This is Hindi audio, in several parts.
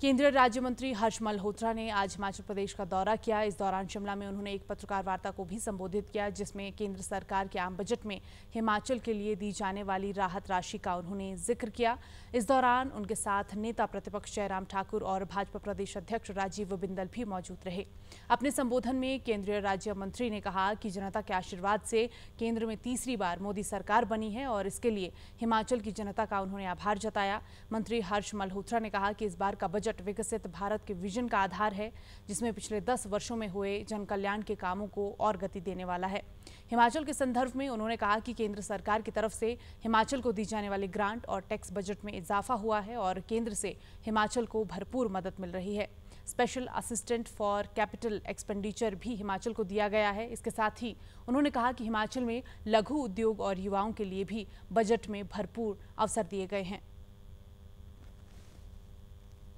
केंद्रीय राज्य मंत्री हर्ष मल्होत्रा ने आज हिमाचल प्रदेश का दौरा किया इस दौरान शिमला में उन्होंने एक पत्रकार वार्ता को भी संबोधित किया जिसमें केंद्र सरकार के आम बजट में हिमाचल के लिए दी जाने वाली राहत राशि का उन्होंने जिक्र किया इस दौरान उनके साथ नेता प्रतिपक्ष जयराम ठाकुर और भाजपा प्रदेश अध्यक्ष राजीव बिंदल भी मौजूद रहे अपने संबोधन में केंद्रीय राज्य मंत्री ने कहा कि जनता के आशीर्वाद से केंद्र में तीसरी बार मोदी सरकार बनी है और इसके लिए हिमाचल की जनता का उन्होंने आभार जताया मंत्री हर्ष मल्होत्रा ने कहा कि इस बार का बजट बजट विकसित भारत के विजन का आधार है जिसमें पिछले दस वर्षों में हुए जनकल्याण के कामों को और गति देने वाला है हिमाचल के संदर्भ में उन्होंने कहा कि केंद्र सरकार की तरफ से हिमाचल को दी जाने वाली ग्रांट और टैक्स बजट में इजाफा हुआ है और केंद्र से हिमाचल को भरपूर मदद मिल रही है special assistant for capital expenditure भी हिमाचल को दिया गया है इसके साथ ही उन्होंने कहा कि हिमाचल में लघु उद्योग और युवाओं के लिए भी बजट में भरपूर अवसर दिए गए हैं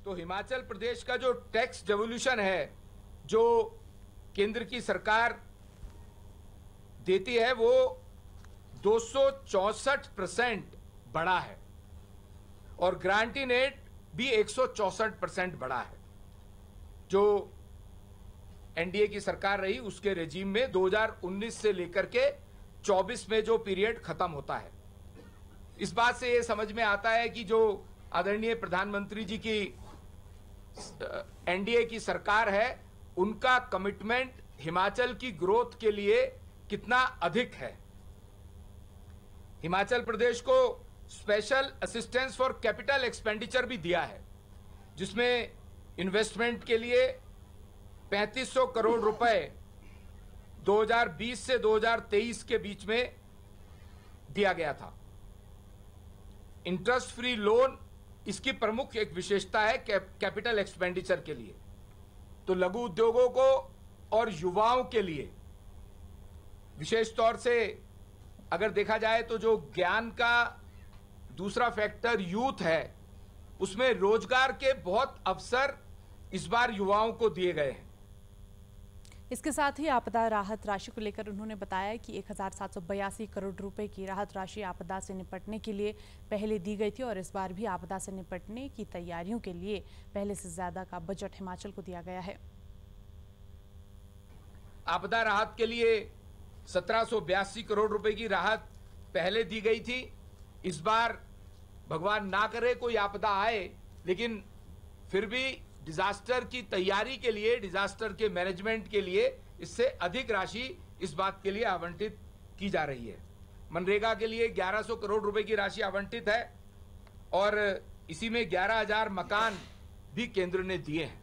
तो हिमाचल प्रदेश का जो टैक्स डेवोल्यूशन है जो केंद्र की सरकार देती है वो दो परसेंट बड़ा है और ग्रांटी नेट भी एक परसेंट बड़ा है जो एनडीए की सरकार रही उसके रेजीम में 2019 से लेकर के 24 में जो पीरियड खत्म होता है इस बात से ये समझ में आता है कि जो आदरणीय प्रधानमंत्री जी की एनडीए की सरकार है उनका कमिटमेंट हिमाचल की ग्रोथ के लिए कितना अधिक है हिमाचल प्रदेश को special assistance for capital expenditure भी दिया है जिसमें इन्वेस्टमेंट के लिए 3500 करोड़ रुपए 2020 से 2023 के बीच में दिया गया था इंटरेस्ट फ्री लोन इसकी प्रमुख एक विशेषता है कैपिटल एक्सपेंडिचर के लिए तो लघु उद्योगों को और युवाओं के लिए विशेष तौर से अगर देखा जाए तो जो ज्ञान का दूसरा फैक्टर यूथ है उसमें रोजगार के बहुत अवसर इस बार युवाओं को दिए गए हैं इसके साथ ही आपदा राहत राशि को लेकर उन्होंने बताया कि एक करोड़ रुपए की राहत राशि आपदा से निपटने के लिए पहले दी गई थी और इस बार भी आपदा से निपटने की तैयारियों के लिए पहले से ज़्यादा का बजट हिमाचल को दिया गया है आपदा राहत के लिए सत्रह करोड़ रुपए की राहत पहले दी गई थी इस बार भगवान ना करे कोई आपदा आए लेकिन फिर भी डिजास्टर की तैयारी के लिए डिजास्टर के मैनेजमेंट के लिए इससे अधिक राशि इस बात के लिए आवंटित की जा रही है मनरेगा के लिए 1100 करोड़ रुपए की राशि आवंटित है और इसी में 11000 मकान भी केंद्र ने दिए हैं